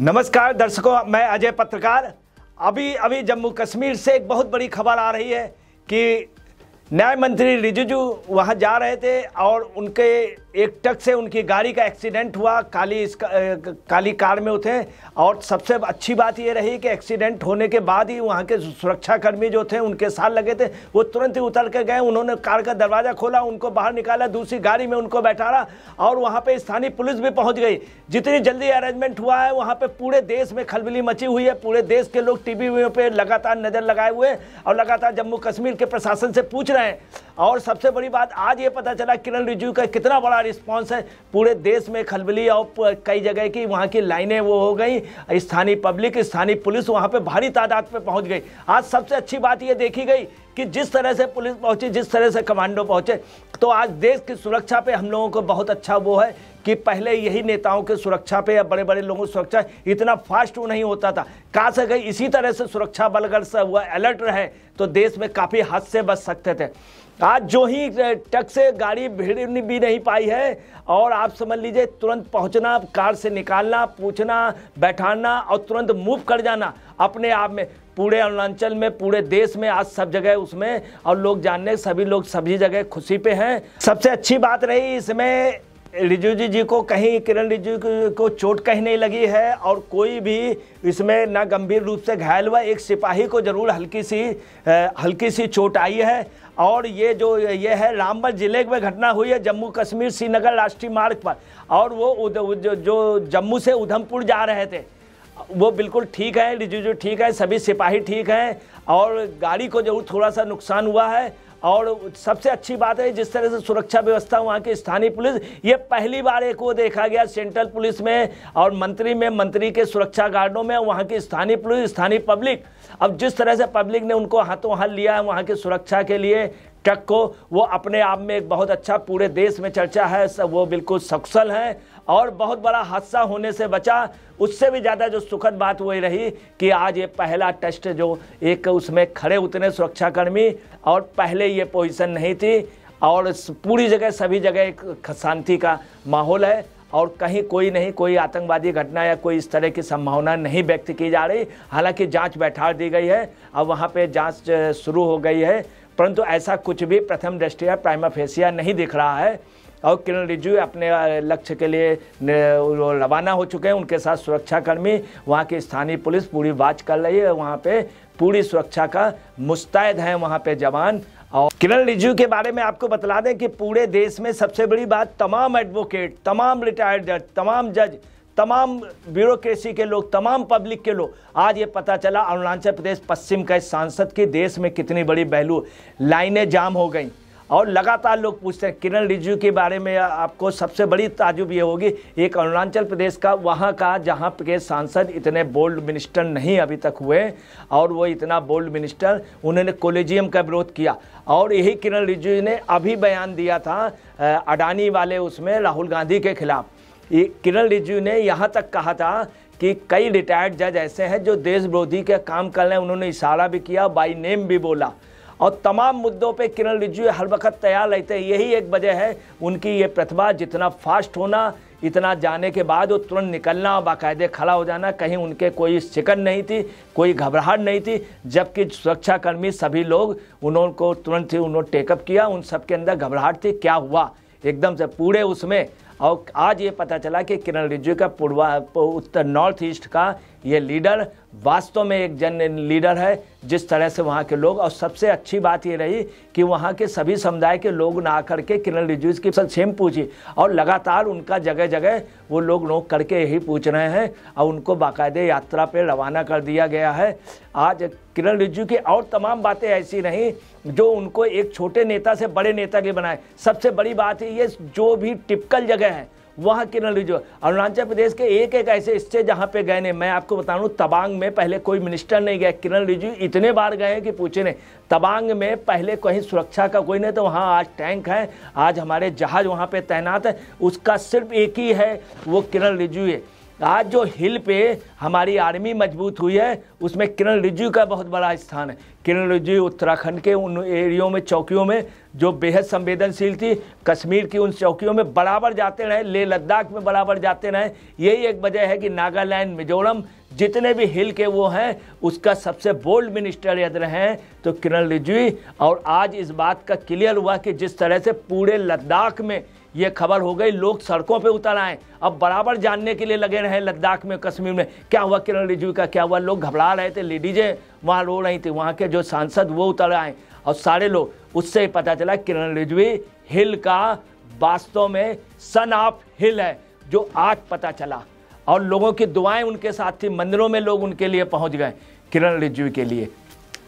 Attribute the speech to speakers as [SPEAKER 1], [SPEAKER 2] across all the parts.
[SPEAKER 1] नमस्कार दर्शकों मैं अजय पत्रकार अभी अभी जम्मू कश्मीर से एक बहुत बड़ी खबर आ रही है कि न्याय मंत्री रिजिजू वहाँ जा रहे थे और उनके एक टक से उनकी गाड़ी का एक्सीडेंट हुआ काली इसका काली कार में उतरे और सबसे अच्छी बात ये रही कि एक्सीडेंट होने के बाद ही वहाँ के सुरक्षाकर्मी जो थे उनके साथ लगे थे वो तुरंत ही उतर के गए उन्होंने कार का दरवाज़ा खोला उनको बाहर निकाला दूसरी गाड़ी में उनको बैठारा और वहाँ पर स्थानीय पुलिस भी पहुँच गई जितनी जल्दी अरेंजमेंट हुआ है वहाँ पर पूरे देश में खलबली मची हुई है पूरे देश के लोग टी वी लगातार नज़र लगाए हुए और लगातार जम्मू कश्मीर के प्रशासन से पूछ रहे हैं और सबसे बड़ी बात आज ये पता चला किरण रिजू का कितना बड़ा रिस्पांस है पूरे देश में खलबली और कई जगह की वहाँ की लाइनें वो हो गई स्थानीय पब्लिक स्थानीय पुलिस वहाँ पर भारी तादाद पे पहुँच गई आज सबसे अच्छी बात ये देखी गई कि जिस तरह से पुलिस पहुंची जिस तरह से कमांडो पहुंचे तो आज देश की सुरक्षा पे हम लोगों को बहुत अच्छा वो है कि पहले यही नेताओं के सुरक्षा पे या बड़े बड़े लोगों की सुरक्षा इतना फास्ट वो नहीं होता था कहाँ से गई इसी तरह से सुरक्षा बल अगर हुआ अलर्ट रहे तो देश में काफ़ी हादसे बच सकते थे आज जो ही टक से गाड़ी भीड़ भी नहीं पाई है और आप समझ लीजिए तुरंत पहुंचना कार से निकालना पूछना बैठाना और तुरंत मूव कर जाना अपने आप में पूरे अरुणाचल में पूरे देश में आज सब जगह उसमें और लोग जानने सभी लोग सभी जगह खुशी पे हैं सबसे अच्छी बात रही इसमें रिजिजू जी को कहीं किरण रिजिजू को चोट कहीं नहीं लगी है और कोई भी इसमें ना गंभीर रूप से घायल हुआ एक सिपाही को जरूर हल्की सी हल्की सी चोट आई है और ये जो ये है रामबन ज़िले में घटना हुई है जम्मू कश्मीर श्रीनगर राष्ट्रीय मार्ग पर और वो जो, जो जम्मू से उधमपुर जा रहे थे वो बिल्कुल ठीक है रिजिजू ठीक है सभी सिपाही ठीक हैं और गाड़ी को जरूर थोड़ा सा नुकसान हुआ है और सबसे अच्छी बात है जिस तरह से सुरक्षा व्यवस्था वहाँ की स्थानीय पुलिस ये पहली बार एक वो देखा गया सेंट्रल पुलिस में और मंत्री में मंत्री के सुरक्षा गार्डों में वहाँ की स्थानीय पुलिस स्थानीय पब्लिक अब जिस तरह से पब्लिक ने उनको हाथों हाथ लिया है वहाँ की सुरक्षा के लिए ट्रक को वो अपने आप में एक बहुत अच्छा पूरे देश में चर्चा है सब वो बिल्कुल सक्सल हैं और बहुत बड़ा हादसा होने से बचा उससे भी ज़्यादा जो सुखद बात वही रही कि आज ये पहला टेस्ट जो एक उसमें खड़े उतने सुरक्षाकर्मी और पहले ये पोजिशन नहीं थी और पूरी जगह सभी जगह एक शांति का माहौल है और कहीं कोई नहीं कोई आतंकवादी घटना या कोई इस तरह की संभावना नहीं व्यक्त की जा रही हालांकि जांच बैठा दी गई है अब वहाँ पे जांच शुरू हो गई है परंतु ऐसा कुछ भी प्रथम दृष्टिया प्राइमा फेसिया नहीं दिख रहा है और किरण रिजू अपने लक्ष्य के लिए रवाना हो चुके हैं उनके साथ सुरक्षाकर्मी वहाँ की स्थानीय पुलिस पूरी वाच कर रही है वहाँ पर पूरी सुरक्षा का मुस्तैद हैं वहाँ पे जवान और किरण रिजू के बारे में आपको बतला दें कि पूरे देश में सबसे बड़ी बात तमाम एडवोकेट तमाम रिटायर्ड जज तमाम जज तमाम ब्यूरोक्रेसी के लोग तमाम पब्लिक के लोग आज ये पता चला अरुणाचल प्रदेश पश्चिम का इस सांसद की देश में कितनी बड़ी बहलू लाइनें जाम हो गई और लगातार लोग पूछते हैं किरण रिजिजू के बारे में आपको सबसे बड़ी ताजुब ये होगी एक अरुणाचल प्रदेश का वहाँ का जहाँ के सांसद इतने बोल्ड मिनिस्टर नहीं अभी तक हुए और वो इतना बोल्ड मिनिस्टर उन्होंने कोलेजियम का विरोध किया और यही किरण रिजिजू ने अभी बयान दिया था अडानी वाले उसमें राहुल गांधी के खिलाफ किरण रिजिजू ने यहाँ तक कहा था कि कई रिटायर्ड जज ऐसे हैं जो देश विरोधी के काम कर रहे हैं उन्होंने इशारा भी किया बाई नेम भी बोला और तमाम मुद्दों पे किरण रिजिजू हर वक्त तैयार रहते हैं यही एक वजह है उनकी ये प्रतिभा जितना फास्ट होना इतना जाने के बाद वो तुरंत निकलना और बाकायदे खड़ा हो जाना कहीं उनके कोई शिकन नहीं थी कोई घबराहट नहीं थी जबकि सुरक्षाकर्मी सभी लोग उन्होंने तुरंत ही उन्होंने टेकअप किया उन सब के अंदर घबराहट थी क्या हुआ एकदम से पूरे उसमें और आज ये पता चला कि किरण रिजिजू का पूर्वा उत्तर नॉर्थ ईस्ट का ये लीडर वास्तव में एक जन लीडर है जिस तरह से वहाँ के लोग और सबसे अच्छी बात ये रही कि वहाँ के सभी समुदाय के लोग ना आकर के किरण रिजिज की सेम पूछी और लगातार उनका जगह जगह वो लोग नोक करके यही पूछ रहे हैं और उनको बाकायदे यात्रा पे रवाना कर दिया गया है आज किरण रिजिजू की और तमाम बातें ऐसी नहीं जो उनको एक छोटे नेता से बड़े नेता के बनाए सबसे बड़ी बात है ये जो भी टिपिकल जगह है वहाँ किरण रिजिजू अरुणाचल प्रदेश के एक एक ऐसे हिस्से जहाँ पे गए ने मैं आपको बता रहा तबांग में पहले कोई मिनिस्टर नहीं गया किरण रिजिजू इतने बार गए कि पूछे नहीं तबांग में पहले कहीं सुरक्षा का कोई नहीं तो वहाँ आज टैंक है आज हमारे जहाज़ वहाँ पे तैनात है उसका सिर्फ एक ही है वो किरण रिजु है आज जो हिल पे हमारी आर्मी मजबूत हुई है उसमें किरण रिजू का बहुत बड़ा स्थान है किरण रिजू उत्तराखंड के उन एरियो में चौकियों में जो बेहद संवेदनशील थी कश्मीर की उन चौकियों में बराबर जाते रहे ले लद्दाख में बराबर जाते रहे यही एक वजह है कि नागालैंड मिजोरम जितने भी हिल के वो हैं उसका सबसे बोल्ड मिनिस्टर यदि रहे तो किरण रिजिजू और आज इस बात का क्लियर हुआ कि जिस तरह से पूरे लद्दाख में ये खबर हो गई लोग सड़कों पे उतर आए अब बराबर जानने के लिए लगे रहे लद्दाख में कश्मीर में क्या हुआ किरण रिजिजू का क्या हुआ लोग घबरा रहे थे लेडीजें वहाँ रो रही थी वहाँ के जो सांसद वो उतर आए और सारे लोग उससे ही पता चला किरण रिजवी हिल का वास्तव में सन ऑफ हिल है जो आज पता चला और लोगों की दुआएं उनके साथ थी मंदिरों में लोग उनके लिए पहुंच गए किरण रिजवी के लिए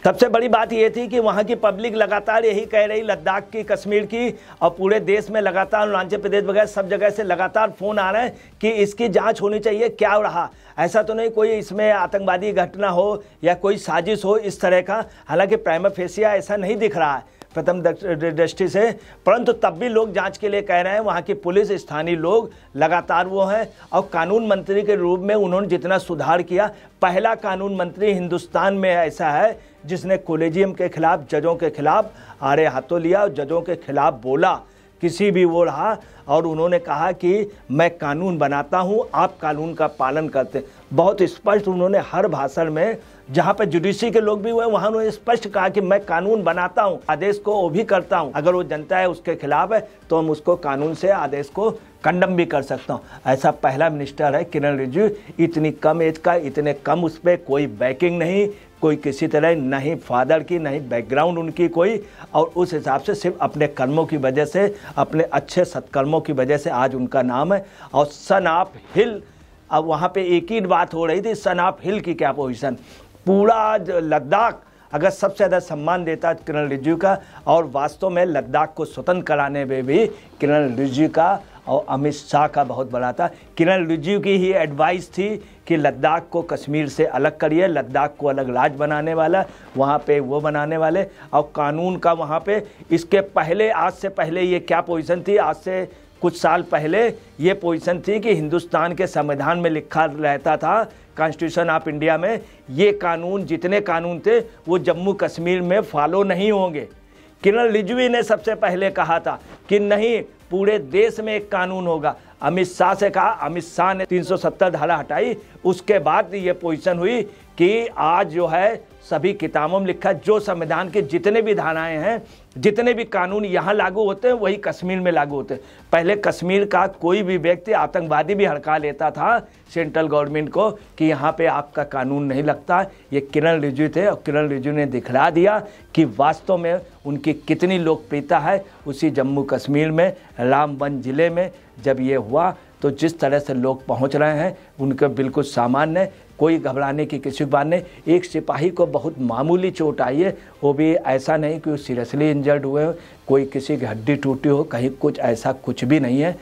[SPEAKER 1] सबसे बड़ी बात यह थी कि वहाँ की पब्लिक लगातार यही कह रही लद्दाख की कश्मीर की और पूरे देश में लगातार अरुणाचल प्रदेश वगैरह सब जगह से लगातार फ़ोन आ रहे हैं कि इसकी जांच होनी चाहिए क्या हो रहा ऐसा तो नहीं कोई इसमें आतंकवादी घटना हो या कोई साजिश हो इस तरह का हालांकि प्राइमर फेसिया ऐसा नहीं दिख रहा है प्रथम दृष्टि से परंतु तब भी लोग जांच के लिए कह रहे हैं वहाँ की पुलिस स्थानीय लोग लगातार वो हैं और कानून मंत्री के रूप में उन्होंने जितना सुधार किया पहला कानून मंत्री हिंदुस्तान में ऐसा है जिसने कोलेजियम के खिलाफ जजों के खिलाफ आरे हाथों लिया और जजों के खिलाफ बोला किसी भी वो रहा और उन्होंने कहा कि मैं कानून बनाता हूं आप कानून का पालन करते बहुत स्पष्ट उन्होंने हर भाषण में जहां पर जुडिशरी के लोग भी हुए वहां उन्होंने स्पष्ट कहा कि मैं कानून बनाता हूं आदेश को वो भी करता हूं अगर वो जनता है उसके खिलाफ है तो हम उसको कानून से आदेश को कंडम भी कर सकता हूँ ऐसा पहला मिनिस्टर है किरण रिजिजू इतनी कम एज का इतने कम उस पर कोई बैकिंग नहीं कोई किसी तरह नहीं फादर की नहीं बैकग्राउंड उनकी कोई और उस हिसाब से सिर्फ अपने कर्मों की वजह से अपने अच्छे सत्कर्मों की वजह से आज उनका नाम है और सन ऑफ हिल अब वहाँ पे एक ही बात हो रही थी सन ऑफ हिल की क्या पोजीशन पूरा लद्दाख अगर सबसे ज़्यादा सम्मान देता किरण रिजिजू का और वास्तव में लद्दाख को स्वतंत्र कराने में भी किरण रिजिजू का और अमित शाह का बहुत बड़ा था किरण रिजिजू की ही एडवाइस थी कि लद्दाख को कश्मीर से अलग करिए लद्दाख को अलग राज बनाने वाला वहाँ पे वो बनाने वाले और कानून का वहाँ पे इसके पहले आज से पहले ये क्या पोजीशन थी आज से कुछ साल पहले ये पोजीशन थी कि हिंदुस्तान के संविधान में लिखा रहता था कॉन्स्टिट्यूशन ऑफ इंडिया में ये कानून जितने कानून थे वो जम्मू कश्मीर में फॉलो नहीं होंगे किरण रिजवी ने सबसे पहले कहा था कि नहीं पूरे देश में एक कानून होगा अमित शाह से कहा अमित शाह ने 370 धारा हटाई उसके बाद ये पोजीशन हुई कि आज जो है सभी किताबों में लिखा जो संविधान के जितने भी धाराएं हैं जितने भी कानून यहाँ लागू होते हैं वही कश्मीर में लागू होते हैं पहले कश्मीर का कोई भी व्यक्ति आतंकवादी भी हड़का लेता था सेंट्रल गवर्नमेंट को कि यहाँ पे आपका कानून नहीं लगता ये किरण रिजू थे और किरण रिजू ने दिखला दिया कि वास्तव में उनकी कितनी लोकप्रियता है उसी जम्मू कश्मीर में रामबन ज़िले में जब ये हुआ तो जिस तरह से लोग पहुंच रहे हैं उनका बिल्कुल सामान्य कोई घबराने की किसी बात नहीं एक सिपाही को बहुत मामूली चोट आई है वो भी ऐसा नहीं कि वो सीरियसली इंजर्ड हुए हो कोई किसी की हड्डी टूटी हो कहीं कुछ ऐसा कुछ भी नहीं है